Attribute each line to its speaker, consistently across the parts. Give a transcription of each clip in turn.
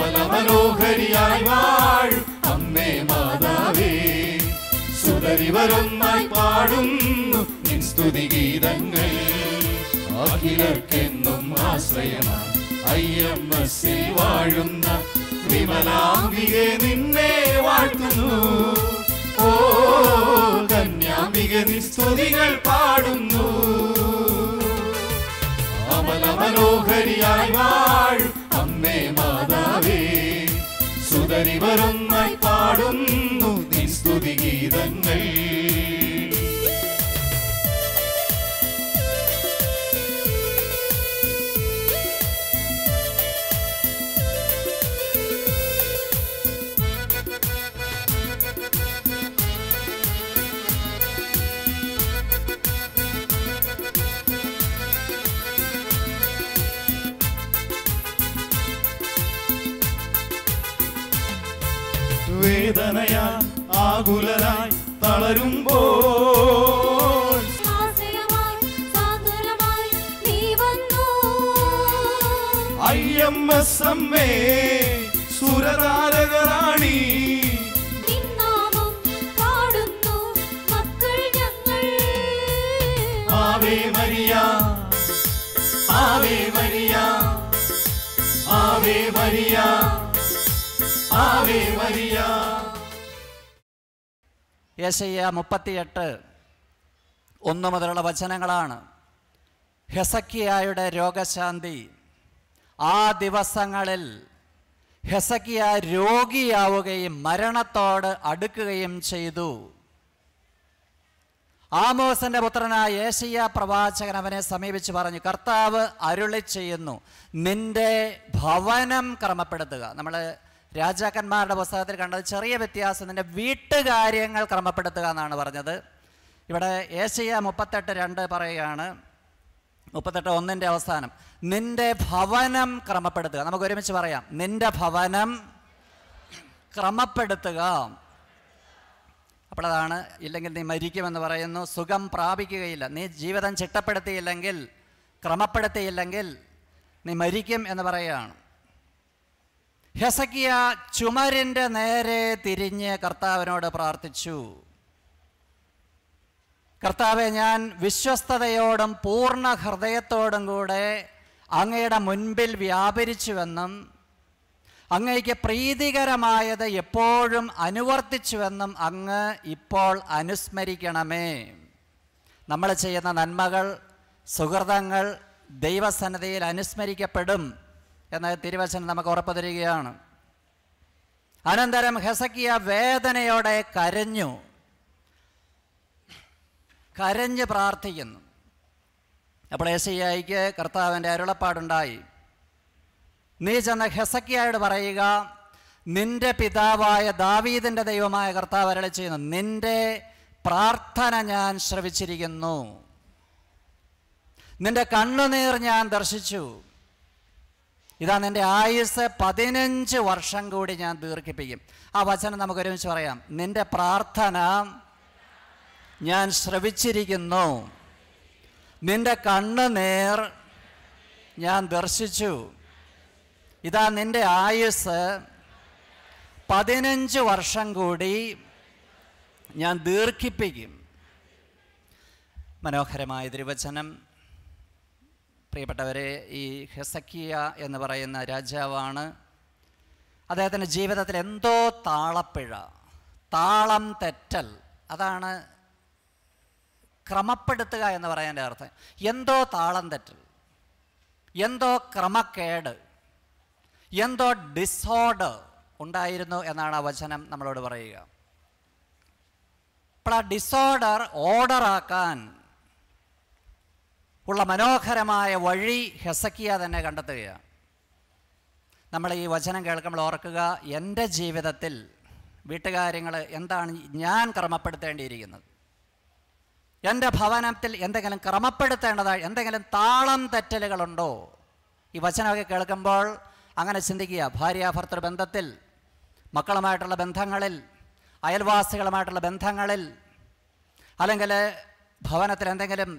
Speaker 1: കമല മനോഹരിയായി വാഴും അമ്മേ മാതാവേ സുതരിവരൊന്നായി പാടുന്നു നിൻ സ്തുതി ഗീതങ്ങൾ അഖിലർക്കെന്നും ആശ്രയമാണ് അയ്യമ്മ എം വാഴുന്ന വിമലാംബികെ നിന്നെ വാഴ്ത്തുന്നു ഓ കന്യാംബിക നിസ്തുതികൾ പാടുന്നു അമല മനോഹരിയായി വാഴും അമ്മേ വരിവരൊന്നായി പാടുന്നു നിസ്തുതി ഗീതങ്ങൾ വേദനയാൽ ആകുലരായി തളരുമ്പോൾ ഐ എം എസ് അമ്മേ സുരതാരകറാണി ആവേ മരിയ ആവേ മരിയ ആവേ മരിയ
Speaker 2: ആവേ മരിയാ
Speaker 1: യേശയ്യ മുപ്പത്തിയെട്ട് ഒന്നു മുതലുള്ള വചനങ്ങളാണ് ഹെസക്കിയായുടെ രോഗശാന്തി ആ ദിവസങ്ങളിൽ ഹെസക്കിയ രോഗിയാവുകയും മരണത്തോട് അടുക്കുകയും ചെയ്തു ആമോസിന്റെ പുത്രനായ ഏഷ്യ പ്രവാചകൻ അവനെ സമീപിച്ച് പറഞ്ഞു കർത്താവ് അരുളി ചെയ്യുന്നു നിന്റെ ഭവനം ക്രമപ്പെടുത്തുക നമ്മൾ രാജാക്കന്മാരുടെ പുസ്തകത്തിൽ കണ്ടത് ചെറിയ വ്യത്യാസം നിൻ്റെ വീട്ടുകാര്യങ്ങൾ ക്രമപ്പെടുത്തുക എന്നാണ് പറഞ്ഞത് ഇവിടെ ഏഷ്യ മുപ്പത്തെട്ട് രണ്ട് പറയുകയാണ് മുപ്പത്തെട്ട് ഒന്നിൻ്റെ അവസാനം നിന്റെ ഭവനം ക്രമപ്പെടുത്തുക നമുക്ക് ഒരുമിച്ച് പറയാം നിന്റെ ഭവനം ക്രമപ്പെടുത്തുക അപ്പോഴതാണ് ഇല്ലെങ്കിൽ നീ മരിക്കുമെന്ന് പറയുന്നു സുഖം പ്രാപിക്കുകയില്ല നീ ജീവിതം ചിട്ടപ്പെടുത്തിയില്ലെങ്കിൽ ക്രമപ്പെടുത്തിയില്ലെങ്കിൽ നീ മരിക്കും എന്ന് പറയുകയാണ് ഹെസക്കിയ ചുമരിൻ്റെ നേരെ തിരിഞ്ഞ് കർത്താവിനോട് പ്രാർത്ഥിച്ചു കർത്താവെ ഞാൻ വിശ്വസ്തയോടും പൂർണ്ണ ഹൃദയത്തോടും കൂടെ അങ്ങയുടെ മുൻപിൽ വ്യാപരിച്ചുവെന്നും അങ്ങയ്ക്ക് പ്രീതികരമായത് എപ്പോഴും അനുവർത്തിച്ചുവെന്നും അങ്ങ് ഇപ്പോൾ അനുസ്മരിക്കണമേ നമ്മൾ ചെയ്യുന്ന നന്മകൾ സുഹൃതങ്ങൾ ദൈവസന്നതയിൽ അനുസ്മരിക്കപ്പെടും എന്ന തിരുവചനം നമുക്ക് ഉറപ്പ് തരികയാണ് അനന്തരം ഹെസക്കിയ വേദനയോടെ കരഞ്ഞു കരഞ്ഞ് പ്രാർത്ഥിക്കുന്നു അപ്പോൾ ഐക്ക് കർത്താവിൻ്റെ അരുളപ്പാടുണ്ടായി നീ ചെന്ന ഹെസക്കിയായോട് പറയുക നിന്റെ പിതാവായ ദാവീദിൻ്റെ ദൈവമായ കർത്താവ് അരളി ചെയ്യുന്നു നിന്റെ പ്രാർത്ഥന ഞാൻ ശ്രവിച്ചിരിക്കുന്നു നിന്റെ കണ്ണുനീർ ഞാൻ ദർശിച്ചു ഇതാണ് എൻ്റെ ആയുസ് പതിനഞ്ച് വർഷം കൂടി ഞാൻ ദീർഘിപ്പിക്കും ആ വചനം നമുക്ക് ഒരുമിച്ച് പറയാം നിന്റെ പ്രാർത്ഥന ഞാൻ ശ്രവിച്ചിരിക്കുന്നു നിന്റെ നേർ ഞാൻ ദർശിച്ചു ഇതാ നിന്റെ ആയുസ് പതിനഞ്ച് വർഷം കൂടി ഞാൻ ദീർഘിപ്പിക്കും മനോഹരമായ തിരുവചനം പ്രിയപ്പെട്ടവരെ ഈ ഹെസക്കിയ എന്ന് പറയുന്ന രാജാവാണ് അദ്ദേഹത്തിൻ്റെ ജീവിതത്തിൽ എന്തോ താളപ്പിഴ താളം തെറ്റൽ അതാണ് ക്രമപ്പെടുത്തുക എന്ന് പറയാൻ്റെ അർത്ഥം എന്തോ താളം തെറ്റൽ എന്തോ ക്രമക്കേട് എന്തോ ഡിസോർഡർ ഉണ്ടായിരുന്നു എന്നാണ് ആ വചനം നമ്മളോട് പറയുക അപ്പോൾ ആ ഡിസോർഡർ ഓർഡറാക്കാൻ ഉള്ള മനോഹരമായ വഴി ഹെസക്കിയ തന്നെ കണ്ടെത്തുകയാണ് നമ്മൾ ഈ വചനം കേൾക്കുമ്പോൾ ഓർക്കുക എൻ്റെ ജീവിതത്തിൽ വീട്ടുകാര്യങ്ങൾ എന്താണ് ഞാൻ ക്രമപ്പെടുത്തേണ്ടിയിരിക്കുന്നത് എൻ്റെ ഭവനത്തിൽ എന്തെങ്കിലും ക്രമപ്പെടുത്തേണ്ടതായി എന്തെങ്കിലും താളം തെറ്റലുകളുണ്ടോ ഈ വചനമൊക്കെ കേൾക്കുമ്പോൾ അങ്ങനെ ചിന്തിക്കുക ഭാര്യ ഭർത്തൃ ബന്ധത്തിൽ മക്കളുമായിട്ടുള്ള ബന്ധങ്ങളിൽ അയൽവാസികളുമായിട്ടുള്ള ബന്ധങ്ങളിൽ അല്ലെങ്കിൽ ഭവനത്തിൽ എന്തെങ്കിലും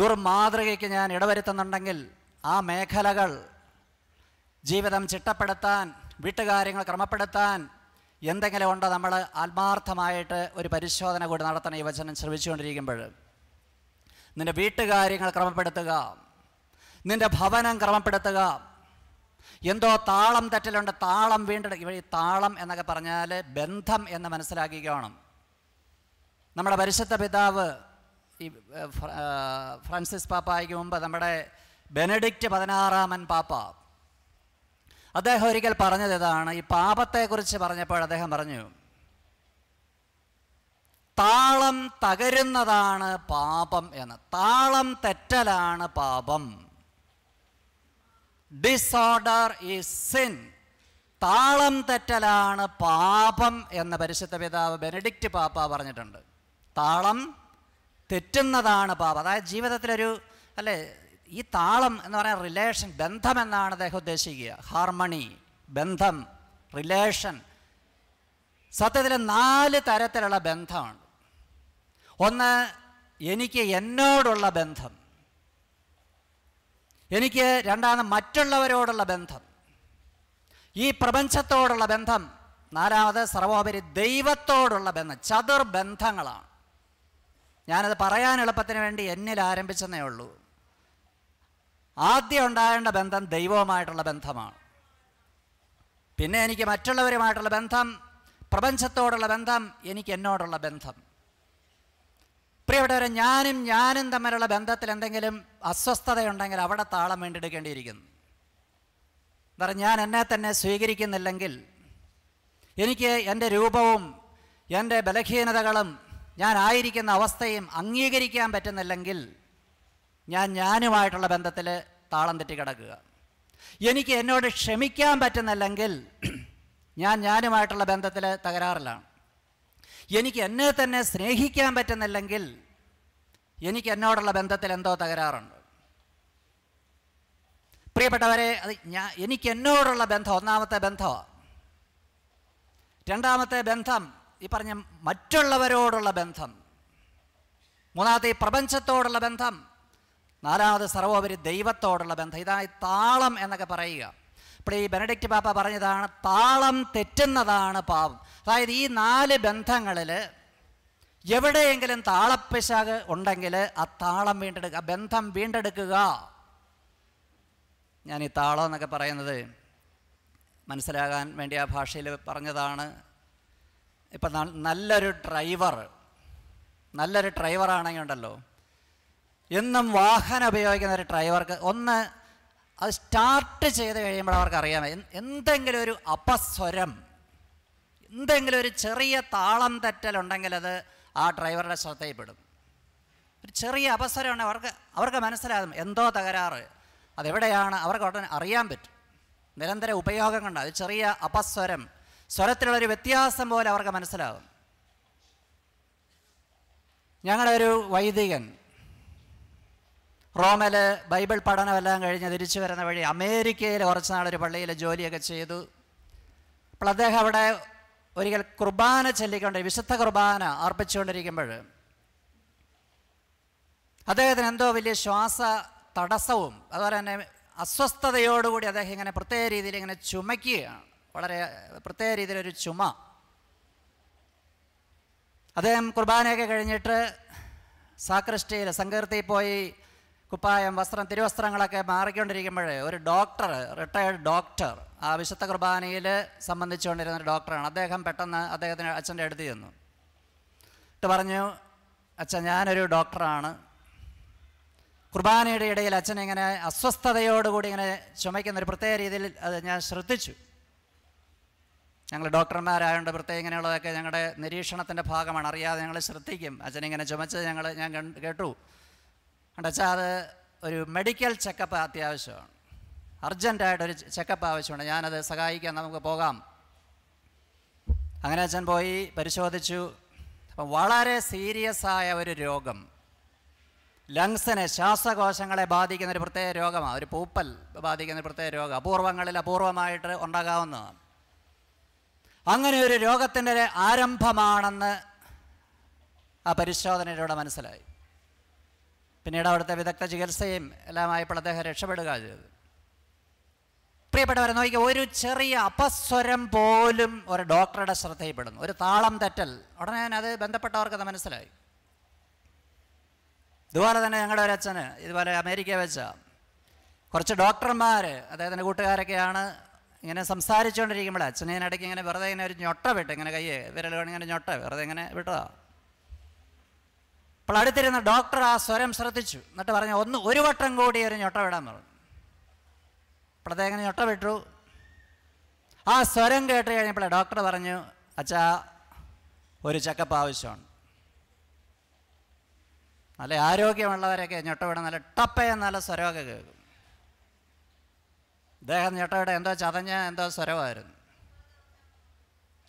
Speaker 1: ദുർമാതൃകയ്ക്ക് ഞാൻ ഇടവരുത്തുന്നുണ്ടെങ്കിൽ ആ മേഖലകൾ ജീവിതം ചിട്ടപ്പെടുത്താൻ വീട്ടുകാര്യങ്ങൾ ക്രമപ്പെടുത്താൻ എന്തെങ്കിലും ഉണ്ടോ നമ്മൾ ആത്മാർത്ഥമായിട്ട് ഒരു പരിശോധന കൂടി നടത്തണം ഈ വചനം ശ്രമിച്ചുകൊണ്ടിരിക്കുമ്പോൾ നിൻ്റെ വീട്ടുകാര്യങ്ങൾ ക്രമപ്പെടുത്തുക നിൻ്റെ ഭവനം ക്രമപ്പെടുത്തുക എന്തോ താളം തെറ്റലുണ്ട് താളം വീണ്ടെടുക്കുക ഈ താളം എന്നൊക്കെ പറഞ്ഞാൽ ബന്ധം എന്ന് മനസ്സിലാക്കിക്കോണം നമ്മുടെ പരിശുദ്ധ പിതാവ് ഈ ഫ്രാൻസിസ് പാപ്പായ്ക്ക് മുമ്പ് നമ്മുടെ ബെനഡിക്റ്റ് പതിനാറാമൻ പാപ്പ അദ്ദേഹം ഒരിക്കൽ പറഞ്ഞത് ഇതാണ് ഈ പാപത്തെക്കുറിച്ച് പറഞ്ഞപ്പോൾ അദ്ദേഹം പറഞ്ഞു താളം തകരുന്നതാണ് പാപം എന്ന് താളം തെറ്റലാണ് പാപം ഡിസോർഡർ ഈ സിൻ താളം തെറ്റലാണ് പാപം എന്ന് പരിശുദ്ധ പിതാവ് ബെനഡിക്റ്റ് പാപ്പ പറഞ്ഞിട്ടുണ്ട് താളം തെറ്റുന്നതാണ് പാപം അതായത് ജീവിതത്തിലൊരു അല്ലേ ഈ താളം എന്ന് പറയാൻ റിലേഷൻ ബന്ധം എന്നാണ് അദ്ദേഹം ഉദ്ദേശിക്കുക ഹാർമണി ബന്ധം റിലേഷൻ സത്യത്തിൽ നാല് തരത്തിലുള്ള ബന്ധമാണ് ഒന്ന് എനിക്ക് എന്നോടുള്ള ബന്ധം എനിക്ക് രണ്ടാമത് മറ്റുള്ളവരോടുള്ള ബന്ധം ഈ പ്രപഞ്ചത്തോടുള്ള ബന്ധം നാലാമത് സർവോപരി ദൈവത്തോടുള്ള ബന്ധം ചതുർബന്ധങ്ങളാണ് ഞാനത് പറയാൻ എളുപ്പത്തിന് വേണ്ടി എന്നിൽ ആരംഭിച്ചെന്നേ ഉള്ളൂ ആദ്യം ഉണ്ടാകേണ്ട ബന്ധം ദൈവവുമായിട്ടുള്ള ബന്ധമാണ് പിന്നെ എനിക്ക് മറ്റുള്ളവരുമായിട്ടുള്ള ബന്ധം പ്രപഞ്ചത്തോടുള്ള ബന്ധം എനിക്ക് എന്നോടുള്ള ബന്ധം പ്രിയപ്പെട്ടവരെ ഞാനും ഞാനും തമ്മിലുള്ള ബന്ധത്തിൽ എന്തെങ്കിലും അസ്വസ്ഥതയുണ്ടെങ്കിൽ അവിടെ താളം വേണ്ടെടുക്കേണ്ടിയിരിക്കുന്നു എന്നാൽ ഞാൻ എന്നെ തന്നെ സ്വീകരിക്കുന്നില്ലെങ്കിൽ എനിക്ക് എൻ്റെ രൂപവും എൻ്റെ ബലഹീനതകളും ഞാനായിരിക്കുന്ന അവസ്ഥയും അംഗീകരിക്കാൻ പറ്റുന്നില്ലെങ്കിൽ ഞാൻ ഞാനുമായിട്ടുള്ള ബന്ധത്തിൽ താളം തെറ്റി കിടക്കുക എനിക്ക് എന്നോട് ക്ഷമിക്കാൻ പറ്റുന്നില്ലെങ്കിൽ ഞാൻ ഞാനുമായിട്ടുള്ള ബന്ധത്തിൽ തകരാറിലാണ് എനിക്ക് എന്നെ തന്നെ സ്നേഹിക്കാൻ പറ്റുന്നില്ലെങ്കിൽ എനിക്ക് എന്നോടുള്ള ബന്ധത്തിൽ എന്തോ തകരാറുണ്ട് പ്രിയപ്പെട്ടവരെ അത് ഞാൻ എനിക്ക് എന്നോടുള്ള ബന്ധം ഒന്നാമത്തെ ബന്ധമാണ് രണ്ടാമത്തെ ബന്ധം ഈ പറഞ്ഞ മറ്റുള്ളവരോടുള്ള ബന്ധം മൂന്നാമത്തെ ഈ പ്രപഞ്ചത്തോടുള്ള ബന്ധം നാലാമത് സർവോപരി ദൈവത്തോടുള്ള ബന്ധം ഇതായി താളം എന്നൊക്കെ പറയുക ഇപ്പോൾ ഈ ബെനഡിക്റ്റ് പാപ്പ പറഞ്ഞതാണ് താളം തെറ്റുന്നതാണ് പാപം അതായത് ഈ നാല് ബന്ധങ്ങളിൽ എവിടെയെങ്കിലും താളപ്പിശക് ഉണ്ടെങ്കിൽ ആ താളം വീണ്ടെടുക്കുക ബന്ധം വീണ്ടെടുക്കുക ഞാൻ ഈ താളം എന്നൊക്കെ പറയുന്നത് മനസ്സിലാകാൻ വേണ്ടി ആ ഭാഷയിൽ പറഞ്ഞതാണ് ഇപ്പം നല്ലൊരു ഡ്രൈവർ നല്ലൊരു ഡ്രൈവർ ആണെങ്കിൽ ഉണ്ടല്ലോ എന്നും വാഹനം ഉപയോഗിക്കുന്ന ഒരു ഡ്രൈവർക്ക് ഒന്ന് അത് സ്റ്റാർട്ട് ചെയ്ത് കഴിയുമ്പോൾ അവർക്ക് അറിയാം എന്തെങ്കിലും ഒരു അപസ്വരം എന്തെങ്കിലും ഒരു ചെറിയ താളം തെറ്റലുണ്ടെങ്കിൽ അത് ആ ഡ്രൈവറുടെ ശ്രദ്ധയിൽപ്പെടും ഒരു ചെറിയ ഉണ്ടെങ്കിൽ അവർക്ക് അവർക്ക് മനസ്സിലാകും എന്തോ തകരാറ് അതെവിടെയാണ് അവർക്ക് ഉടനെ അറിയാൻ പറ്റും നിരന്തര ഉപയോഗം കൊണ്ട് അത് ചെറിയ അപസ്വരം സ്വരത്തിലുള്ളൊരു വ്യത്യാസം പോലെ അവർക്ക് മനസ്സിലാകും ഞങ്ങളുടെ ഒരു വൈദികൻ റോമിൽ ബൈബിൾ പഠനമെല്ലാം കഴിഞ്ഞ് തിരിച്ചു വരുന്ന വഴി അമേരിക്കയിൽ കുറച്ച് നാളൊരു പള്ളിയിൽ ജോലിയൊക്കെ ചെയ്തു അപ്പോൾ അദ്ദേഹം അവിടെ ഒരിക്കൽ കുർബാന ചൊല്ലിക്കൊണ്ട് വിശുദ്ധ കുർബാന അർപ്പിച്ചുകൊണ്ടിരിക്കുമ്പോൾ അദ്ദേഹത്തിന് എന്തോ വലിയ ശ്വാസ തടസ്സവും അതുപോലെ തന്നെ അസ്വസ്ഥതയോടുകൂടി അദ്ദേഹം ഇങ്ങനെ പ്രത്യേക രീതിയിൽ ഇങ്ങനെ ചുമയ്ക്കുകയാണ് വളരെ പ്രത്യേക രീതിയിലൊരു ചുമ അദ്ദേഹം കുർബാനയൊക്കെ കഴിഞ്ഞിട്ട് സാക്രിസ്റ്റിയിൽ സങ്കീർത്തി പോയി കുപ്പായം വസ്ത്രം തിരുവസ്ത്രങ്ങളൊക്കെ മാറിക്കൊണ്ടിരിക്കുമ്പോഴേ ഒരു ഡോക്ടർ റിട്ടയേർഡ് ഡോക്ടർ ആ വിശുദ്ധ കുർബാനയിൽ സംബന്ധിച്ചുകൊണ്ടിരുന്ന ഒരു ഡോക്ടറാണ് അദ്ദേഹം പെട്ടെന്ന് അദ്ദേഹത്തിന് അച്ഛൻ്റെ അടുത്ത് ചെന്നു എന്നിട്ട് പറഞ്ഞു അച്ഛൻ ഞാനൊരു ഡോക്ടറാണ് കുർബാനയുടെ ഇടയിൽ അച്ഛൻ അസ്വസ്ഥതയോടുകൂടി ഇങ്ങനെ ചുമയ്ക്കുന്ന ഒരു പ്രത്യേക രീതിയിൽ അത് ഞാൻ ശ്രദ്ധിച്ചു ഞങ്ങൾ ഡോക്ടർമാരായതുകൊണ്ട് പ്രത്യേകം ഇങ്ങനെയുള്ളതൊക്കെ ഞങ്ങളുടെ നിരീക്ഷണത്തിൻ്റെ ഭാഗമാണ് അറിയാതെ ഞങ്ങൾ ശ്രദ്ധിക്കും അച്ഛനിങ്ങനെ ചുമച്ച് ഞങ്ങൾ ഞാൻ കേട്ടു കണ്ടച്ചാൽ അത് ഒരു മെഡിക്കൽ ചെക്കപ്പ് അത്യാവശ്യമാണ് അർജൻറ്റായിട്ടൊരു ചെക്കപ്പ് ആവശ്യമുണ്ട് ഞാനത് സഹായിക്കാൻ നമുക്ക് പോകാം അങ്ങനെ അച്ഛൻ പോയി പരിശോധിച്ചു അപ്പം വളരെ സീരിയസ് ആയ ഒരു രോഗം ലങ്സിനെ ശ്വാസകോശങ്ങളെ ബാധിക്കുന്ന ഒരു പ്രത്യേക രോഗമാണ് ഒരു പൂപ്പൽ ബാധിക്കുന്ന ഒരു പ്രത്യേക രോഗം അപൂർവങ്ങളിൽ അപൂർവമായിട്ട് ഉണ്ടാകാവുന്നതാണ് അങ്ങനെ ഒരു രോഗത്തിൻ്റെ ആരംഭമാണെന്ന് ആ പരിശോധനയിലൂടെ മനസ്സിലായി പിന്നീട് അവിടുത്തെ വിദഗ്ധ ചികിത്സയും എല്ലാമായപ്പോൾ അദ്ദേഹം രക്ഷപ്പെടുക ചെയ്തു പ്രിയപ്പെട്ടവരെ നോക്കിയാൽ ഒരു ചെറിയ അപസ്വരം പോലും ഒരു ഡോക്ടറുടെ ശ്രദ്ധയിൽപ്പെടുന്നു ഒരു താളം തെറ്റൽ ഉടനെ അത് അത് മനസ്സിലായി ഇതുപോലെ തന്നെ ഞങ്ങളുടെ ഒരു അച്ഛന് ഇതുപോലെ അമേരിക്ക വെച്ച കുറച്ച് ഡോക്ടർമാർ അദ്ദേഹത്തിൻ്റെ കൂട്ടുകാരൊക്കെയാണ് ഇങ്ങനെ സംസാരിച്ചുകൊണ്ടിരിക്കുമ്പോൾ അച്ഛനെ ഇടയ്ക്ക് ഇങ്ങനെ വെറുതെ ഇങ്ങനെ ഒരു ഞൊട്ട വിട്ട് ഇങ്ങനെ കയ്യെ വിരലുകൊണ്ട് ഇങ്ങനെ ഞൊട്ട വെറുതെ ഇങ്ങനെ വിട്ടതാ അപ്പോൾ അടുത്തിരുന്ന ഡോക്ടർ ആ സ്വരം ശ്രദ്ധിച്ചു എന്നിട്ട് പറഞ്ഞു ഒന്ന് ഒരു വട്ടം കൂടി ഒരു ഞൊട്ട വിടാൻ പറഞ്ഞു അപ്പോഴത്തെ ഇങ്ങനെ ഞൊട്ട വിട്ടു ആ സ്വരം കേട്ട് കഴിഞ്ഞപ്പോൾ ഡോക്ടർ പറഞ്ഞു അച്ഛാ ഒരു ചെക്കപ്പ് ആവശ്യമാണ് നല്ല ആരോഗ്യമുള്ളവരൊക്കെ ഞൊട്ട വിടാൻ നല്ല ടപ്പ നല്ല സ്വരമൊക്കെ കേൾക്കും ഇദ്ദേഹം ഞെട്ടയുടെ എന്തോ ചതഞ്ഞ എന്തോ സ്വരമായിരുന്നു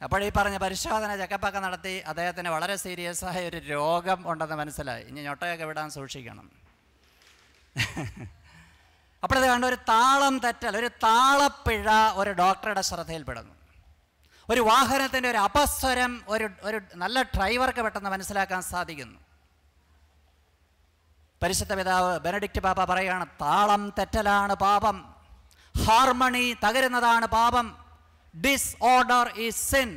Speaker 1: അപ്പോൾ ഈ പറഞ്ഞ പരിശോധന ചെക്കപ്പൊക്കെ നടത്തി അദ്ദേഹത്തിന് വളരെ സീരിയസ് ആയ ഒരു രോഗം ഉണ്ടെന്ന് മനസ്സിലായി ഇനി ഞൊട്ടയൊക്കെ വിടാൻ സൂക്ഷിക്കണം അപ്പോഴത് കണ്ട ഒരു താളം തെറ്റൽ ഒരു താളപ്പിഴ ഒരു ഡോക്ടറുടെ ശ്രദ്ധയിൽപ്പെടുന്നു ഒരു വാഹനത്തിൻ്റെ ഒരു അപസ്വരം ഒരു ഒരു നല്ല ഡ്രൈവർക്ക് പെട്ടെന്ന് മനസ്സിലാക്കാൻ സാധിക്കുന്നു പരിശുദ്ധ പിതാവ് ബെനഡിക്റ്റ് പാപ്പ പറയുകയാണ് താളം തെറ്റലാണ് പാപം ഹാർമണി തകരുന്നതാണ് പാപം ഡിസ് ഓർഡർ ഈസ് സിൻ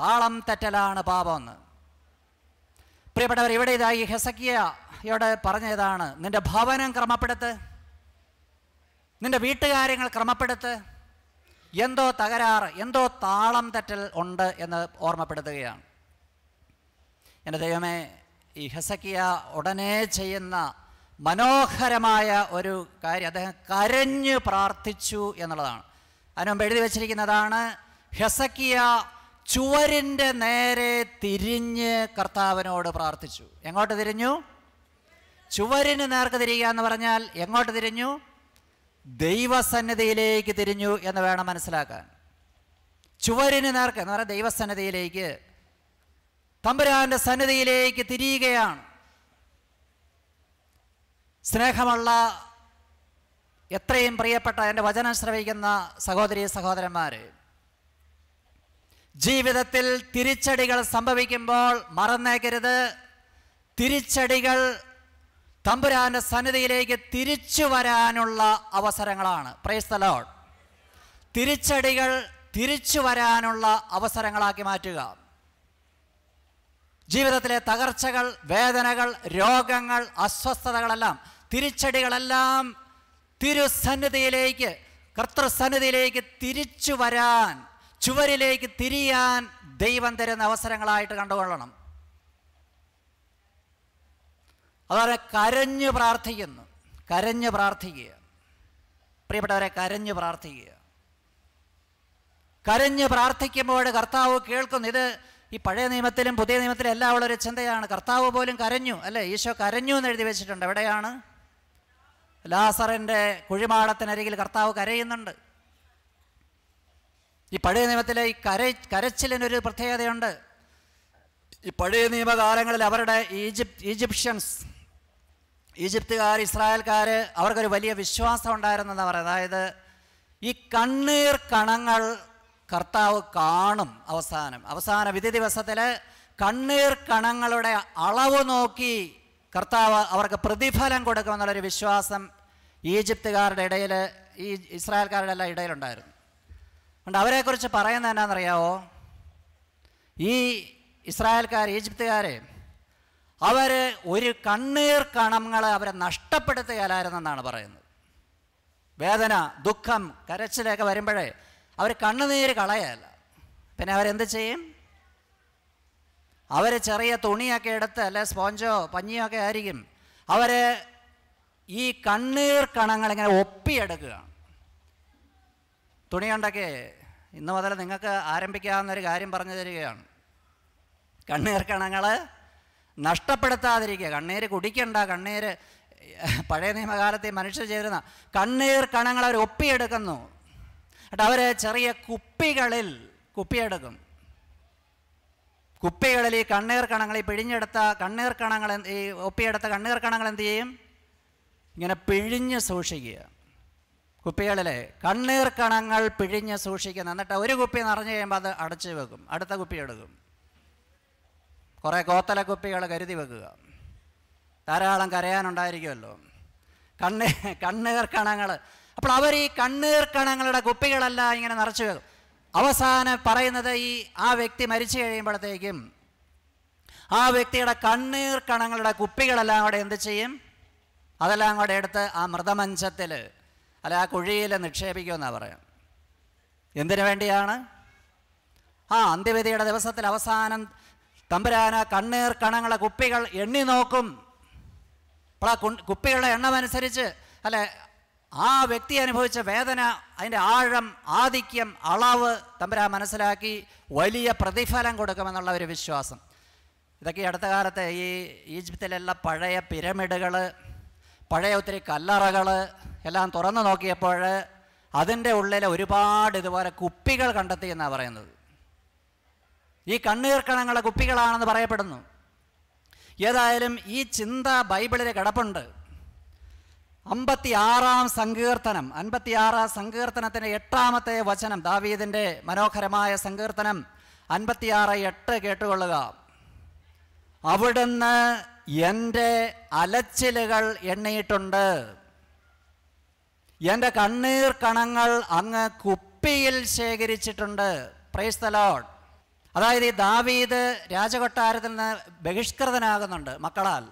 Speaker 1: താളം തെറ്റലാണ് പാപം എന്ന് പ്രിയപ്പെട്ടവർ ഇവിടെ ഇതായി ഹെസക്കിയയോട് പറഞ്ഞതാണ് നിന്റെ ഭവനം ക്രമപ്പെടുത്ത് നിന്റെ വീട്ടുകാര്യങ്ങൾ ക്രമപ്പെടുത്ത് എന്തോ തകരാറ് എന്തോ താളം തെറ്റൽ ഉണ്ട് എന്ന് ഓർമ്മപ്പെടുത്തുകയാണ് എൻ്റെ ദൈവമേ ഈ ഹെസക്കിയ ഉടനെ ചെയ്യുന്ന മനോഹരമായ ഒരു കാര്യം അദ്ദേഹം കരഞ്ഞു പ്രാർത്ഥിച്ചു എന്നുള്ളതാണ് അതിനുമുമ്പ് എഴുതി വച്ചിരിക്കുന്നതാണ് ഹെസക്കിയ ചുവരിൻ്റെ നേരെ തിരിഞ്ഞ് കർത്താവിനോട് പ്രാർത്ഥിച്ചു എങ്ങോട്ട് തിരിഞ്ഞു ചുവരിന് നേർക്ക് തിരിയുക എന്ന് പറഞ്ഞാൽ എങ്ങോട്ട് തിരിഞ്ഞു ദൈവസന്നിധിയിലേക്ക് തിരിഞ്ഞു എന്ന് വേണം മനസ്സിലാക്കാൻ ചുവരിന് നേർക്ക് എന്ന് പറഞ്ഞാൽ ദൈവസന്നിധിയിലേക്ക് തമ്പുരാൻ്റെ സന്നിധിയിലേക്ക് തിരിയുകയാണ് സ്നേഹമുള്ള എത്രയും പ്രിയപ്പെട്ട എൻ്റെ വചനം ശ്രവിക്കുന്ന സഹോദരി സഹോദരന്മാർ ജീവിതത്തിൽ തിരിച്ചടികൾ സംഭവിക്കുമ്പോൾ മറന്നേക്കരുത് തിരിച്ചടികൾ തമ്പുരാൻ്റെ സന്നിധിയിലേക്ക് തിരിച്ചു വരാനുള്ള അവസരങ്ങളാണ് പ്രൈസ്തലോൾ തിരിച്ചടികൾ തിരിച്ചു വരാനുള്ള അവസരങ്ങളാക്കി മാറ്റുക ജീവിതത്തിലെ തകർച്ചകൾ വേദനകൾ രോഗങ്ങൾ അസ്വസ്ഥതകളെല്ലാം തിരിച്ചടികളെല്ലാം തിരുസന്നിധിയിലേക്ക് കർത്തൃസന്നിധിയിലേക്ക് തിരിച്ചു വരാൻ ചുവരിലേക്ക് തിരിയാൻ ദൈവം തരുന്ന അവസരങ്ങളായിട്ട് കണ്ടുകൊള്ളണം അതുപോലെ കരഞ്ഞു പ്രാർത്ഥിക്കുന്നു കരഞ്ഞു പ്രാർത്ഥിക്കുക പ്രിയപ്പെട്ടവരെ കരഞ്ഞു പ്രാർത്ഥിക്കുക കരഞ്ഞ് പ്രാർത്ഥിക്കുമ്പോൾ കർത്താവ് കേൾക്കുന്നു ഇത് ഈ പഴയ നിയമത്തിലും പുതിയ നിയമത്തിലും എല്ലാം ഉള്ളൊരു ചിന്തയാണ് കർത്താവ് പോലും കരഞ്ഞു അല്ലേ ഈശോ കരഞ്ഞു എന്ന് എഴുതി വെച്ചിട്ടുണ്ട് എവിടെയാണ് ലാസറിൻ്റെ കുഴിമാടത്തിനരികിൽ കർത്താവ് കരയുന്നുണ്ട് ഈ പഴയ നിയമത്തിലെ ഈ കര കരച്ചിലിനൊരു പ്രത്യേകതയുണ്ട് ഈ പഴയ നിയമകാലങ്ങളിൽ അവരുടെ ഈജിപ്ത് ഈജിപ്ഷ്യൻസ് ഈജിപ്തുകാർ ഇസ്രായേൽക്കാർ അവർക്കൊരു വലിയ വിശ്വാസം ഉണ്ടായിരുന്നെന്ന് പറയുന്നത് അതായത് ഈ കണ്ണീർ കണങ്ങൾ കർത്താവ് കാണും അവസാനം അവസാന വിധി ദിവസത്തിൽ കണ്ണീർ കണങ്ങളുടെ അളവ് നോക്കി കർത്താവ് അവർക്ക് പ്രതിഫലം കൊടുക്കുമെന്നുള്ളൊരു വിശ്വാസം ഈജിപ്തുകാരുടെ ഇടയിൽ ഈ ഇസ്രായേൽക്കാരുടെ എല്ലാം ഇടയിലുണ്ടായിരുന്നു അതുകൊണ്ട് അവരെക്കുറിച്ച് പറയുന്നത് എന്നാണെന്നറിയാവോ ഈ ഇസ്രായേൽക്കാർ ഈജിപ്തുകാരെ അവർ ഒരു കണ്ണീർ കണങ്ങളെ അവരെ നഷ്ടപ്പെടുത്തുകയല്ലായിരുന്നെന്നാണ് പറയുന്നത് വേദന ദുഃഖം കരച്ചിലൊക്കെ വരുമ്പോഴേ അവർ കണ്ണുനീര് കളയല്ല പിന്നെ അവരെന്ത് ചെയ്യും അവർ ചെറിയ തുണിയൊക്കെ എടുത്ത് അല്ലെ സ്പോഞ്ചോ പഞ്ഞിയൊക്കെ ആയിരിക്കും അവർ ഈ കണ്ണീർ കണങ്ങളിങ്ങനെ ഒപ്പിയെടുക്കുകയാണ് തുണി കണ്ടൊക്കെ ഇന്ന് മുതൽ നിങ്ങൾക്ക് ആരംഭിക്കാവുന്നൊരു കാര്യം പറഞ്ഞു തരികയാണ് കണ്ണീർ കണങ്ങൾ നഷ്ടപ്പെടുത്താതിരിക്കുക കണ്ണീര് കുടിക്കണ്ട കണ്ണീര് പഴയ നിയമകാലത്തെ മനുഷ്യർ ചേരുന്ന കണ്ണീർ കണങ്ങൾ അവർ ഒപ്പിയെടുക്കുന്നു എന്നിട്ട് അവർ ചെറിയ കുപ്പികളിൽ കുപ്പിയെടുക്കും കുപ്പികളിൽ ഈ കണ്ണീർ കണങ്ങൾ ഈ പിഴിഞ്ഞെടുത്ത കണ്ണീർ കണങ്ങൾ ഈ ഒപ്പിയെടുത്ത കണ്ണീർ കണങ്ങൾ എന്ത് ചെയ്യും ഇങ്ങനെ പിഴിഞ്ഞ് സൂക്ഷിക്കുക കുപ്പികളിലെ കണ്ണീർ കണങ്ങൾ പിഴിഞ്ഞ് സൂക്ഷിക്കുന്ന എന്നിട്ട് ഒരു കുപ്പി നിറഞ്ഞു കഴിയുമ്പോൾ അത് അടച്ചു വെക്കും അടുത്ത കുപ്പി എടുക്കും കുറേ കോത്തല കുപ്പികൾ കരുതി വെക്കുക ധാരാളം കരയാനുണ്ടായിരിക്കുമല്ലോ കണ്ണീർ കണ്ണീർ കണങ്ങൾ അപ്പോൾ അവർ ഈ കണ്ണീർ കണങ്ങളുടെ കുപ്പികളെല്ലാം ഇങ്ങനെ നിറച്ചു വെക്കും അവസാനം പറയുന്നത് ഈ ആ വ്യക്തി മരിച്ചു കഴിയുമ്പോഴത്തേക്കും ആ വ്യക്തിയുടെ കണ്ണീർ കണങ്ങളുടെ കുപ്പികളെല്ലാം കൂടെ എന്ത് ചെയ്യും അതെല്ലാം കൂടെ എടുത്ത് ആ മൃതമഞ്ചത്തിൽ അല്ല ആ കുഴിയിൽ നിക്ഷേപിക്കുമെന്നാണ് പറയാം എന്തിനു വേണ്ടിയാണ് ആ അന്ത്യവിധിയുടെ ദിവസത്തിൽ അവസാനം തമ്പുരാന കണ്ണീർ കണങ്ങളെ കുപ്പികൾ എണ്ണി നോക്കും അപ്പോൾ ആ കുപ്പികളുടെ എണ്ണമനുസരിച്ച് അല്ലെ ആ വ്യക്തി അനുഭവിച്ച വേദന അതിൻ്റെ ആഴം ആധിക്യം അളവ് തമ്പരാ മനസ്സിലാക്കി വലിയ പ്രതിഫലം കൊടുക്കുമെന്നുള്ള ഒരു വിശ്വാസം ഇതൊക്കെ അടുത്ത കാലത്ത് ഈ ഈജിപ്തിലുള്ള പഴയ പിരമിഡുകൾ പഴയ ഒത്തിരി കല്ലറകൾ എല്ലാം തുറന്നു നോക്കിയപ്പോൾ അതിൻ്റെ ഉള്ളിൽ ഒരുപാട് ഇതുപോലെ കുപ്പികൾ കണ്ടെത്തി എന്നാണ് പറയുന്നത് ഈ കണ്ണീർ കണങ്ങളെ കുപ്പികളാണെന്ന് പറയപ്പെടുന്നു ഏതായാലും ഈ ചിന്ത ബൈബിളിൽ കിടപ്പുണ്ട് അമ്പത്തിയാറാം സങ്കീർത്തനം അൻപത്തിയാറാം സങ്കീർത്തനത്തിൻ്റെ എട്ടാമത്തെ വചനം ദാവീദിൻ്റെ മനോഹരമായ സങ്കീർത്തനം അൻപത്തിയാറ് എട്ട് കേട്ടുകൊള്ളുക അവിടുന്ന് എൻ്റെ അലച്ചിലുകൾ എണ്ണിയിട്ടുണ്ട് എൻ്റെ കണ്ണീർ കണങ്ങൾ അങ്ങ് കുപ്പിയിൽ ശേഖരിച്ചിട്ടുണ്ട് പ്രൈസ് ദ അതായത് ഈ ദാവീദ് രാജകൊട്ടാരത്തിൽ നിന്ന് ബഹിഷ്കൃതനാകുന്നുണ്ട് മക്കളാൽ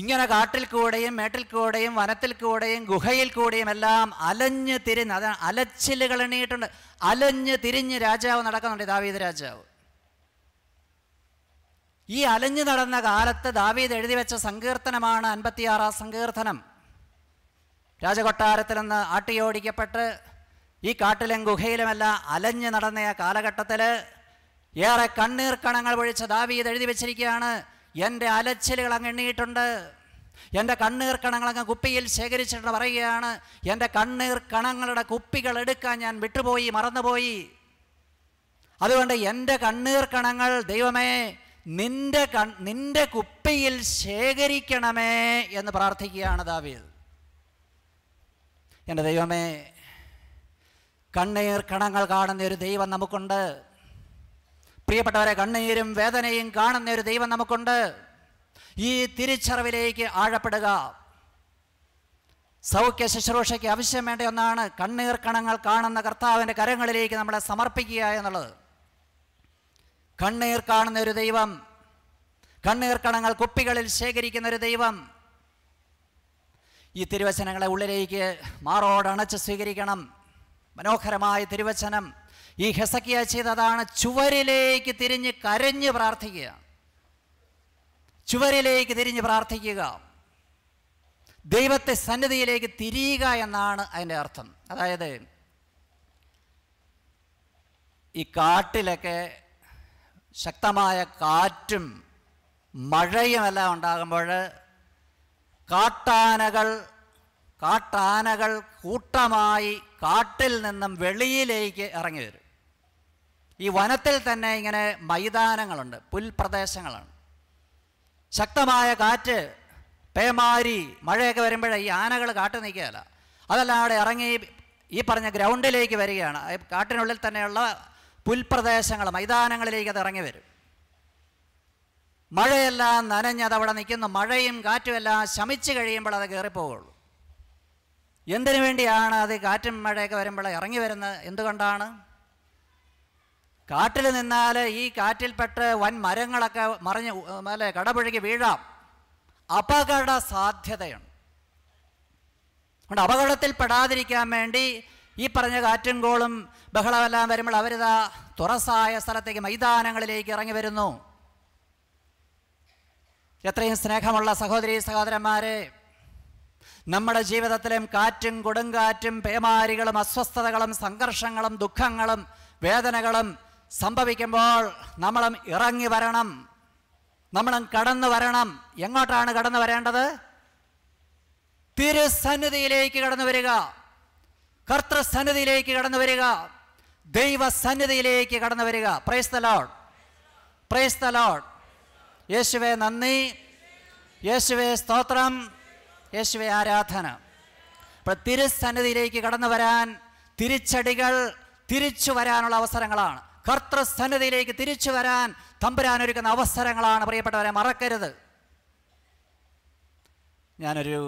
Speaker 1: ഇങ്ങനെ കാട്ടിൽ കൂടെയും മേട്ടിൽ കൂടെയും വനത്തിൽ കൂടെയും ഗുഹയിൽ കൂടെയും എല്ലാം അലഞ്ഞ് തിരിഞ്ഞ് അത് അലച്ചിലുകൾ എണ്ണിയിട്ടുണ്ട് അലഞ്ഞ് തിരിഞ്ഞ് രാജാവ് നടക്കുന്നുണ്ട് ദാവീദ് രാജാവ് ഈ അലഞ്ഞു നടന്ന കാലത്ത് ദാവീദ് എഴുതി വെച്ച സങ്കീർത്തനമാണ് അൻപത്തിയാറാം സങ്കീർത്തനം രാജകൊട്ടാരത്തിൽ നിന്ന് ആട്ടിയോടിക്കപ്പെട്ട് ഈ കാട്ടിലും ഗുഹയിലുമെല്ലാം അലഞ്ഞു നടന്ന ആ കാലഘട്ടത്തിൽ ഏറെ കണ്ണീർ കണങ്ങൾ പൊഴിച്ച ദാവീദ് എഴുതി വെച്ചിരിക്കുകയാണ് എൻ്റെ അലച്ചിലുകൾ അങ്ങ് എണ്ണിയിട്ടുണ്ട് എൻ്റെ കണ്ണീർ കണങ്ങൾ അങ്ങ് കുപ്പിയിൽ ശേഖരിച്ചിട്ട് പറയുകയാണ് എൻ്റെ കണ്ണീർ കണങ്ങളുടെ കുപ്പികൾ എടുക്കാൻ ഞാൻ വിട്ടുപോയി മറന്നുപോയി അതുകൊണ്ട് എൻ്റെ കണ്ണീർ കണങ്ങൾ ദൈവമേ നിന്റെ കൺ നിന്റെ കുപ്പിയിൽ ശേഖരിക്കണമേ എന്ന് പ്രാർത്ഥിക്കുകയാണ് ദാവീദ് എൻ്റെ ദൈവമേ കണ്ണീർ കണങ്ങൾ കാണുന്ന ഒരു ദൈവം നമുക്കുണ്ട് പ്രിയപ്പെട്ടവരെ കണ്ണീരും വേദനയും കാണുന്ന ഒരു ദൈവം നമുക്കുണ്ട് ഈ തിരിച്ചറിവിലേക്ക് ആഴപ്പെടുക സൗഖ്യ ശുശ്രൂഷയ്ക്ക് ആവശ്യം വേണ്ട ഒന്നാണ് കണ്ണീർ കണങ്ങൾ കാണുന്ന കർത്താവിൻ്റെ കരങ്ങളിലേക്ക് നമ്മളെ സമർപ്പിക്കുക എന്നുള്ളത് കണ്ണീർ കാണുന്ന ഒരു ദൈവം കണ്ണീർ കണങ്ങൾ കുപ്പികളിൽ ശേഖരിക്കുന്ന ഒരു ദൈവം ഈ തിരുവചനങ്ങളെ ഉള്ളിലേക്ക് മാറോടണച്ച് സ്വീകരിക്കണം മനോഹരമായ തിരുവചനം ഈ ഹെസക്കിയ ചെയ്തതാണ് ചുവരിലേക്ക് തിരിഞ്ഞ് കരഞ്ഞ് പ്രാർത്ഥിക്കുക ചുവരിലേക്ക് തിരിഞ്ഞ് പ്രാർത്ഥിക്കുക ദൈവത്തെ സന്നിധിയിലേക്ക് തിരിയുക എന്നാണ് അതിൻ്റെ അർത്ഥം അതായത് ഈ കാട്ടിലൊക്കെ ശക്തമായ കാറ്റും മഴയുമെല്ലാം ഉണ്ടാകുമ്പോൾ കാട്ടാനകൾ കാട്ടാനകൾ കൂട്ടമായി കാട്ടിൽ നിന്നും വെളിയിലേക്ക് ഇറങ്ങി വരും ഈ വനത്തിൽ തന്നെ ഇങ്ങനെ മൈതാനങ്ങളുണ്ട് പുൽപ്രദേശങ്ങളാണ് ശക്തമായ കാറ്റ് പേമാരി മഴയൊക്കെ വരുമ്പോഴേ ഈ ആനകൾ കാട്ടു നിൽക്കുകയല്ല അതല്ല അവിടെ ഇറങ്ങി ഈ പറഞ്ഞ ഗ്രൗണ്ടിലേക്ക് വരികയാണ് കാട്ടിനുള്ളിൽ തന്നെയുള്ള പുൽപ്രദേശങ്ങൾ മൈതാനങ്ങളിലേക്ക് അത് ഇറങ്ങി വരും മഴയെല്ലാം നനഞ്ഞത് അവിടെ നിൽക്കുന്നു മഴയും കാറ്റുമെല്ലാം ശമിച്ചു കഴിയുമ്പോൾ അത് കയറിപ്പോകുള്ളൂ എന്തിനു വേണ്ടിയാണ് അത് കാറ്റും മഴയൊക്കെ വരുമ്പോൾ ഇറങ്ങി വരുന്നത് എന്തുകൊണ്ടാണ് കാട്ടിൽ നിന്നാൽ ഈ കാറ്റിൽപ്പെട്ട് വൻ മരങ്ങളൊക്കെ മറിഞ്ഞ് അല്ലെ കടപുഴകി വീഴാം അപകട സാധ്യതയുണ്ട് അതുകൊണ്ട് പെടാതിരിക്കാൻ വേണ്ടി ഈ പറഞ്ഞ കാറ്റും കോളും ബഹളമെല്ലാം വരുമ്പോൾ അവരിതാ തുറസായ സ്ഥലത്തേക്ക് മൈതാനങ്ങളിലേക്ക് ഇറങ്ങി വരുന്നു എത്രയും സ്നേഹമുള്ള സഹോദരി സഹോദരന്മാരെ നമ്മുടെ ജീവിതത്തിലും കാറ്റും കൊടുങ്കാറ്റും പേമാരികളും അസ്വസ്ഥതകളും സംഘർഷങ്ങളും ദുഃഖങ്ങളും വേദനകളും സംഭവിക്കുമ്പോൾ നമ്മളും ഇറങ്ങി വരണം നമ്മളും കടന്നു വരണം എങ്ങോട്ടാണ് കടന്നു വരേണ്ടത് തിരുസന്നിധിയിലേക്ക് കടന്നു വരിക കർത്തൃസന്നിധിയിലേക്ക് കടന്നു വരിക ദൈവസന്നിധിയിലേക്ക് കടന്നു വരിക പ്രൈസ് ദ പ്രൈസ് ദ യേശുവേ യേശുവെ നന്ദി യേശുവെ സ്തോത്രം യേശുവെ ആരാധന അപ്പോൾ തിരുസന്നിധിയിലേക്ക് കടന്നു വരാൻ തിരിച്ചടികൾ തിരിച്ചു വരാനുള്ള അവസരങ്ങളാണ് കർത്തൃസന്നതിയിലേക്ക് തിരിച്ചു വരാൻ തമ്പുരാൻ ഒരുക്കുന്ന അവസരങ്ങളാണ് പ്രിയപ്പെട്ടവരെ മറക്കരുത് ഞാനൊരു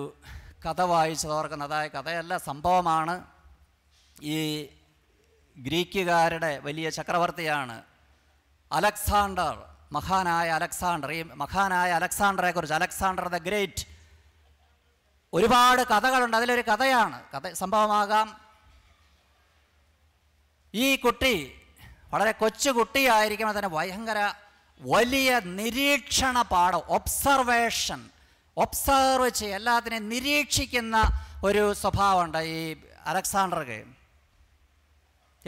Speaker 1: കഥ വായിച്ചത് ഓർക്കുന്ന അതായ കഥയല്ല സംഭവമാണ് ഈ ഗ്രീക്കുകാരുടെ വലിയ ചക്രവർത്തിയാണ് അലക്സാണ്ടർ മഹാനായ അലക്സാണ്ടർ ഈ മഹാനായ കുറിച്ച് അലക്സാണ്ടർ ദ ഗ്രേറ്റ് ഒരുപാട് കഥകളുണ്ട് അതിലൊരു കഥയാണ് കഥ സംഭവമാകാം ഈ കുട്ടി വളരെ കൊച്ചു കുട്ടിയായിരിക്കുമ്പോൾ തന്നെ ഭയങ്കര വലിയ നിരീക്ഷണ പാഠം ഒബ്സർവേഷൻ ഒബ്സർവ് ചെയ്യുക എല്ലാത്തിനെയും നിരീക്ഷിക്കുന്ന ഒരു സ്വഭാവമുണ്ട് ഈ അലക്സാണ്ടർക്ക്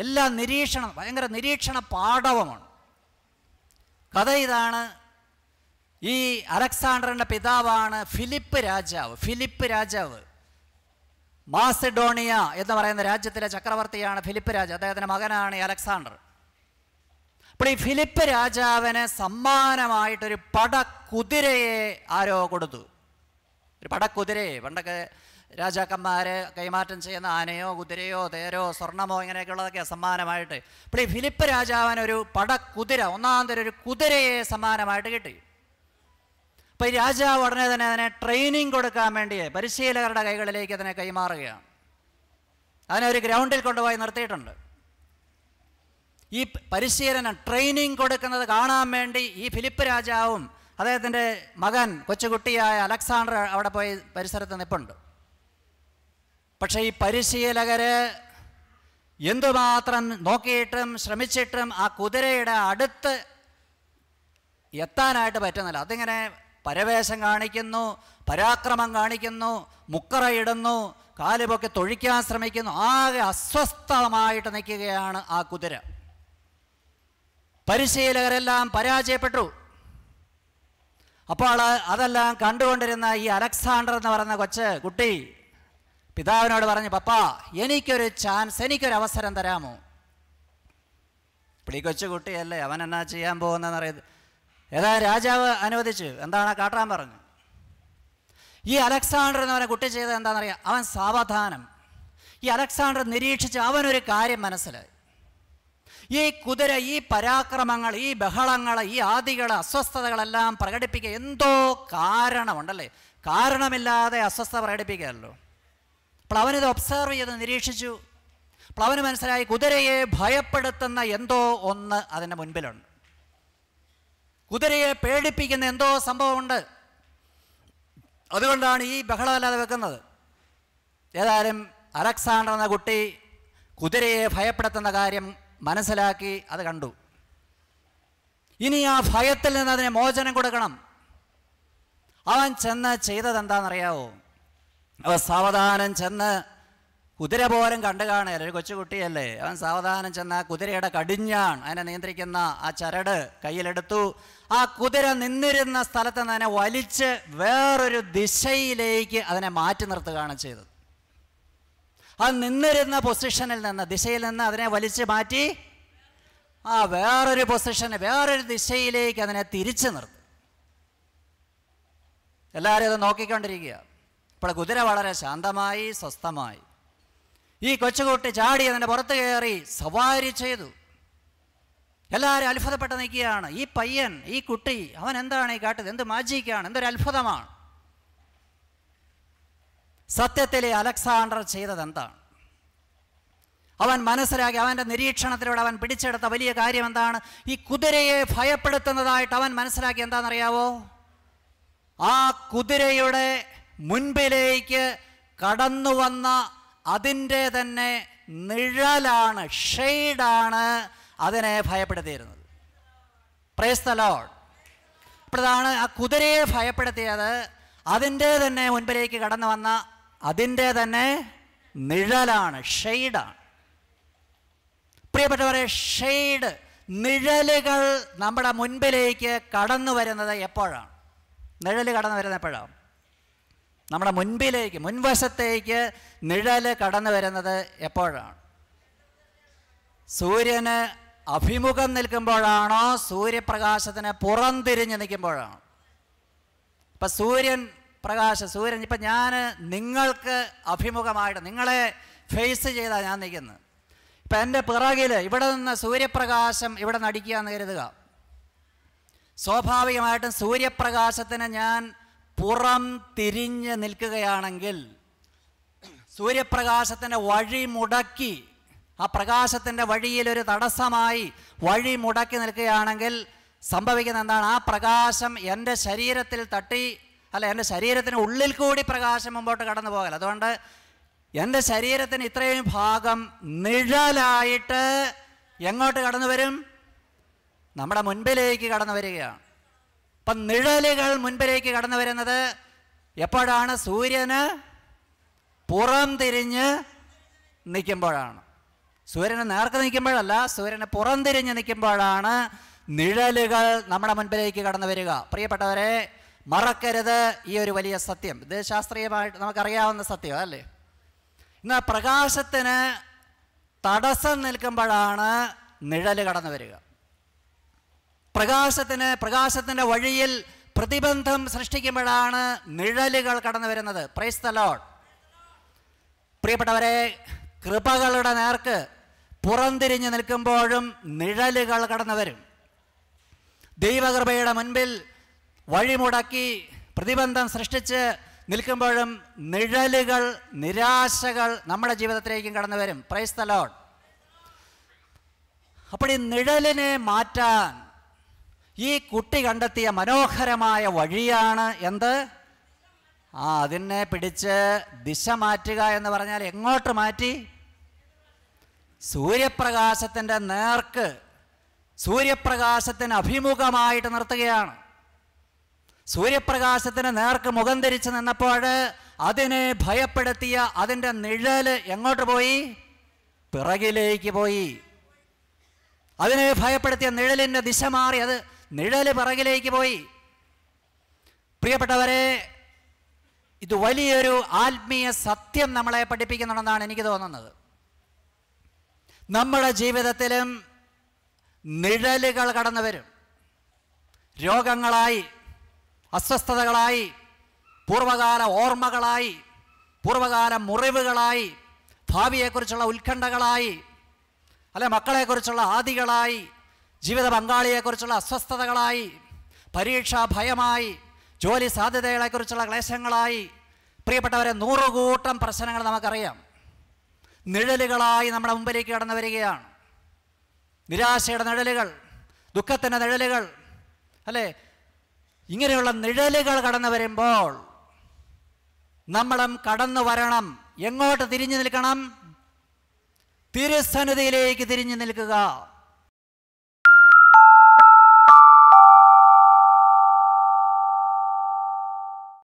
Speaker 1: എല്ലാ നിരീക്ഷണം ഭയങ്കര നിരീക്ഷണ പാഠവുമാണ് കഥ ഇതാണ് ഈ അലക്സാണ്ടറിൻ്റെ പിതാവാണ് ഫിലിപ്പ് രാജാവ് ഫിലിപ്പ് രാജാവ് മാസിഡോണിയ എന്ന് പറയുന്ന രാജ്യത്തിലെ ചക്രവർത്തിയാണ് ഫിലിപ്പ് രാജാവ് അദ്ദേഹത്തിൻ്റെ മകനാണ് അലക്സാണ്ടർ അപ്പോൾ ഈ ഫിലിപ്പ് രാജാവിന് സമ്മാനമായിട്ടൊരു പടക്കുതിരയെ ആരോ കൊടുത്തു ഒരു പടക്കുതിരയെ പണ്ടൊക്കെ രാജാക്കന്മാരെ കൈമാറ്റം ചെയ്യുന്ന ആനയോ കുതിരയോ തേരോ സ്വർണമോ ഇങ്ങനെയൊക്കെയുള്ളതൊക്കെ സമ്മാനമായിട്ട് അപ്പോൾ ഈ ഫിലിപ്പ് രാജാവൻ ഒരു പടക്കുതിര ഒന്നാം തരം ഒരു കുതിരയെ സമ്മാനമായിട്ട് കിട്ടി അപ്പോൾ ഈ രാജാവ് ഉടനെ തന്നെ അതിനെ ട്രെയിനിങ് കൊടുക്കാൻ വേണ്ടി പരിശീലകരുടെ കൈകളിലേക്ക് അതിനെ കൈമാറുകയാണ് അതിനെ ഒരു ഗ്രൗണ്ടിൽ കൊണ്ടുപോയി നിർത്തിയിട്ടുണ്ട് ഈ പരിശീലനം ട്രെയിനിങ് കൊടുക്കുന്നത് കാണാൻ വേണ്ടി ഈ ഫിലിപ്പ് രാജാവും അദ്ദേഹത്തിൻ്റെ മകൻ കൊച്ചുകുട്ടിയായ അലക്സാണ്ടർ അവിടെ പോയി പരിസരത്ത് നിപ്പുണ്ട് പക്ഷേ ഈ പരിശീലകര് എന്തുമാത്രം നോക്കിയിട്ടും ശ്രമിച്ചിട്ടും ആ കുതിരയുടെ അടുത്ത് എത്താനായിട്ട് പറ്റുന്നില്ല അതിങ്ങനെ പരവേശം കാണിക്കുന്നു പരാക്രമം കാണിക്കുന്നു മുക്കറയിടുന്നു കാലുപൊക്കെ തൊഴിക്കാൻ ശ്രമിക്കുന്നു ആകെ അസ്വസ്ഥമായിട്ട് നിൽക്കുകയാണ് ആ കുതിര പരിശീലകരെല്ലാം പരാജയപ്പെട്ടു അപ്പോൾ അതെല്ലാം കണ്ടുകൊണ്ടിരുന്ന ഈ അലക്സാണ്ടർ എന്ന് പറയുന്ന കൊച്ച് കുട്ടി പിതാവിനോട് പറഞ്ഞു പപ്പ എനിക്കൊരു ചാൻസ് എനിക്കൊരു അവസരം തരാമോ ഇപ്പോൾ കൊച്ചു കുട്ടിയല്ലേ അവൻ എന്നാ ചെയ്യാൻ പോകുന്നതെന്ന് അറിയത് രാജാവ് അനുവദിച്ചു എന്താണ് കാട്ടാൻ പറഞ്ഞു ഈ അലക്സാണ്ടർ എന്ന് പറഞ്ഞ കുട്ടി ചെയ്തത് എന്താണെന്നറിയാം അവൻ സാവധാനം ഈ അലക്സാണ്ടർ നിരീക്ഷിച്ച് അവനൊരു കാര്യം മനസ്സിലായി ഈ കുതിര ഈ പരാക്രമങ്ങൾ ഈ ബഹളങ്ങൾ ഈ ആദികൾ അസ്വസ്ഥതകളെല്ലാം പ്രകടിപ്പിക്കുക എന്തോ കാരണമുണ്ടല്ലേ കാരണമില്ലാതെ അസ്വസ്ഥത പ്രകടിപ്പിക്കുകയല്ലോ അപ്പോൾ അവനിത് ഒബ്സർവ് ചെയ്ത് നിരീക്ഷിച്ചു അപ്പോൾ അവന് മനസ്സിലായി കുതിരയെ ഭയപ്പെടുത്തുന്ന എന്തോ ഒന്ന് അതിൻ്റെ മുൻപിലുണ്ട് കുതിരയെ പേടിപ്പിക്കുന്ന എന്തോ സംഭവമുണ്ട് അതുകൊണ്ടാണ് ഈ ബഹളമല്ലാതെ വെക്കുന്നത് ഏതായാലും അലക്സാണ്ടർ എന്ന കുട്ടി കുതിരയെ ഭയപ്പെടുത്തുന്ന കാര്യം മനസ്സിലാക്കി അത് കണ്ടു ഇനി ആ ഭയത്തിൽ നിന്ന് അതിനെ മോചനം കൊടുക്കണം അവൻ ചെന്ന് ചെയ്തത് എന്താണെന്നറിയാവോ അവൻ സാവധാനം ചെന്ന് കുതിര പോലും കണ്ടു കാണുകയല്ല ഒരു കൊച്ചുകുട്ടിയല്ലേ അവൻ സാവധാനം ചെന്ന് ആ കുതിരയുടെ കടിഞ്ഞാൺ അതിനെ നിയന്ത്രിക്കുന്ന ആ ചരട് കയ്യിലെടുത്തു ആ കുതിര നിന്നിരുന്ന സ്ഥലത്ത് നിന്ന് അതിനെ വലിച്ച് വേറൊരു ദിശയിലേക്ക് അതിനെ മാറ്റി നിർത്തുകയാണ് ചെയ്തത് ആ നിന്നിരുന്ന പൊസിഷനിൽ നിന്ന് ദിശയിൽ നിന്ന് അതിനെ വലിച്ചു മാറ്റി ആ വേറൊരു പൊസിഷന് വേറൊരു ദിശയിലേക്ക് അതിനെ തിരിച്ചു നിർത്തി എല്ലാവരും അത് നോക്കിക്കൊണ്ടിരിക്കുക ഇപ്പോൾ കുതിര വളരെ ശാന്തമായി സ്വസ്ഥമായി ഈ കൊച്ചുകുട്ടി ചാടി അതിൻ്റെ പുറത്ത് കയറി സവാരി ചെയ്തു എല്ലാവരും അത്ഭുതപ്പെട്ട് നിൽക്കുകയാണ് ഈ പയ്യൻ ഈ കുട്ടി അവൻ എന്താണ് ഈ കാട്ടത് എന്ത് മാജിക്കാണ് എന്തൊരു അത്ഭുതമാണ് സത്യത്തിലെ അലക്സാണ്ടർ ചെയ്തത് എന്താണ് അവൻ മനസ്സിലാക്കി അവൻ്റെ നിരീക്ഷണത്തിലൂടെ അവൻ പിടിച്ചെടുത്ത വലിയ കാര്യം എന്താണ് ഈ കുതിരയെ ഭയപ്പെടുത്തുന്നതായിട്ട് അവൻ മനസ്സിലാക്കി എന്താണെന്നറിയാവോ ആ കുതിരയുടെ മുൻപിലേക്ക് കടന്നു വന്ന അതിൻ്റെ തന്നെ നിഴലാണ് ഷെയ്ഡാണ് അതിനെ ഭയപ്പെടുത്തിയിരുന്നത് പ്രേസ് ദ ലോഡ് അപ്പോഴാണ് ആ കുതിരയെ ഭയപ്പെടുത്തിയത് അതിൻ്റെ തന്നെ മുൻപിലേക്ക് കടന്നു വന്ന അതിൻ്റെ തന്നെ നിഴലാണ് ഷെയ്ഡാണ് പ്രിയപ്പെട്ടവരെ ഷെയ്ഡ് നിഴലുകൾ നമ്മുടെ മുൻപിലേക്ക് കടന്നു വരുന്നത് എപ്പോഴാണ് നിഴൽ കടന്നു വരുന്നത് എപ്പോഴാണ് നമ്മുടെ മുൻപിലേക്ക് മുൻവശത്തേക്ക് നിഴല് കടന്നു വരുന്നത് എപ്പോഴാണ് സൂര്യന് അഭിമുഖം നിൽക്കുമ്പോഴാണോ സൂര്യപ്രകാശത്തിന് പുറംതിരിഞ്ഞ് നിൽക്കുമ്പോഴാണോ ഇപ്പം സൂര്യൻ പ്രകാശ സൂര്യൻ ഇപ്പം ഞാൻ നിങ്ങൾക്ക് അഭിമുഖമായിട്ട് നിങ്ങളെ ഫേസ് ചെയ്താൽ ഞാൻ നിൽക്കുന്നത് ഇപ്പം എൻ്റെ പിറകിൽ ഇവിടെ നിന്ന് സൂര്യപ്രകാശം ഇവിടെ നടിക്കുക എന്ന് കരുതുക സ്വാഭാവികമായിട്ടും സൂര്യപ്രകാശത്തിന് ഞാൻ പുറം തിരിഞ്ഞ് നിൽക്കുകയാണെങ്കിൽ സൂര്യപ്രകാശത്തിൻ്റെ വഴി മുടക്കി ആ പ്രകാശത്തിൻ്റെ വഴിയിലൊരു തടസ്സമായി വഴി മുടക്കി നിൽക്കുകയാണെങ്കിൽ സംഭവിക്കുന്ന എന്താണ് ആ പ്രകാശം എൻ്റെ ശരീരത്തിൽ തട്ടി അല്ല എൻ്റെ ശരീരത്തിന് ഉള്ളിൽ കൂടി പ്രകാശം മുമ്പോട്ട് കടന്നു പോകൽ അതുകൊണ്ട് എൻ്റെ ശരീരത്തിന് ഇത്രയും ഭാഗം നിഴലായിട്ട് എങ്ങോട്ട് കടന്നു വരും നമ്മുടെ മുൻപിലേക്ക് കടന്നു വരികയാണ് അപ്പം നിഴലുകൾ മുൻപിലേക്ക് കടന്നു വരുന്നത് എപ്പോഴാണ് സൂര്യന് പുറം തിരിഞ്ഞ് നിൽക്കുമ്പോഴാണ് സൂര്യന് നേർക്ക് നിൽക്കുമ്പോഴല്ല സൂര്യന് പുറം തിരിഞ്ഞ് നിൽക്കുമ്പോഴാണ് നിഴലുകൾ നമ്മുടെ മുൻപിലേക്ക് കടന്നു വരിക പ്രിയപ്പെട്ടവരെ മറക്കരുത് ഈ ഒരു വലിയ സത്യം ഇത് ശാസ്ത്രീയമായിട്ട് നമുക്കറിയാവുന്ന സത്യം അല്ലേ ഇന്ന് പ്രകാശത്തിന് തടസ്സം നിൽക്കുമ്പോഴാണ് നിഴല് കടന്നു വരിക പ്രകാശത്തിന് പ്രകാശത്തിൻ്റെ വഴിയിൽ പ്രതിബന്ധം സൃഷ്ടിക്കുമ്പോഴാണ് നിഴലുകൾ കടന്നു വരുന്നത് പ്രൈസ് ദ ലോഡ് പ്രിയപ്പെട്ടവരെ കൃപകളുടെ നേർക്ക് പുറംതിരിഞ്ഞ് നിൽക്കുമ്പോഴും നിഴലുകൾ കടന്നു വരും ദൈവകൃപയുടെ മുൻപിൽ വഴിമുടക്കി പ്രതിബന്ധം സൃഷ്ടിച്ച് നിൽക്കുമ്പോഴും നിഴലുകൾ നിരാശകൾ നമ്മുടെ ജീവിതത്തിലേക്കും കടന്നു വരും പ്രൈസ് തലോൺ അപ്പോൾ ഈ നിഴലിനെ മാറ്റാൻ ഈ കുട്ടി കണ്ടെത്തിയ മനോഹരമായ വഴിയാണ് എന്ത് ആ അതിനെ പിടിച്ച് ദിശ മാറ്റുക എന്ന് പറഞ്ഞാൽ എങ്ങോട്ട് മാറ്റി സൂര്യപ്രകാശത്തിൻ്റെ നേർക്ക് സൂര്യപ്രകാശത്തിന് അഭിമുഖമായിട്ട് നിർത്തുകയാണ് സൂര്യപ്രകാശത്തിന് നേർക്ക് മുഖം തിരിച്ചു നിന്നപ്പോൾ അതിനെ ഭയപ്പെടുത്തിയ അതിൻ്റെ നിഴല് എങ്ങോട്ട് പോയി പിറകിലേക്ക് പോയി അതിനെ ഭയപ്പെടുത്തിയ നിഴലിൻ്റെ ദിശ മാറി അത് നിഴല് പിറകിലേക്ക് പോയി പ്രിയപ്പെട്ടവരെ ഇത് വലിയൊരു ആത്മീയ സത്യം നമ്മളെ പഠിപ്പിക്കുന്നുണ്ടെന്നാണ് എനിക്ക് തോന്നുന്നത് നമ്മുടെ ജീവിതത്തിലും നിഴലുകൾ കടന്നു വരും രോഗങ്ങളായി അസ്വസ്ഥതകളായി പൂർവകാല ഓർമ്മകളായി പൂർവകാല മുറിവുകളായി ഭാവിയെക്കുറിച്ചുള്ള ഉത്കണ്ഠകളായി അല്ലെ മക്കളെക്കുറിച്ചുള്ള ആദികളായി ജീവിത പങ്കാളിയെക്കുറിച്ചുള്ള അസ്വസ്ഥതകളായി പരീക്ഷാ ഭയമായി ജോലി സാധ്യതകളെക്കുറിച്ചുള്ള ക്ലേശങ്ങളായി പ്രിയപ്പെട്ടവരെ നൂറുകൂട്ടം പ്രശ്നങ്ങൾ നമുക്കറിയാം നിഴലുകളായി നമ്മുടെ മുമ്പിലേക്ക് കടന്നു വരികയാണ് നിരാശയുടെ നിഴലുകൾ ദുഃഖത്തിൻ്റെ നിഴലുകൾ അല്ലേ ഇങ്ങനെയുള്ള നിഴലുകൾ കടന്നു വരുമ്പോൾ നമ്മളും കടന്നു വരണം എങ്ങോട്ട് തിരിഞ്ഞു നിൽക്കണം തിരുസന്നിധിയിലേക്ക് തിരിഞ്ഞു നിൽക്കുക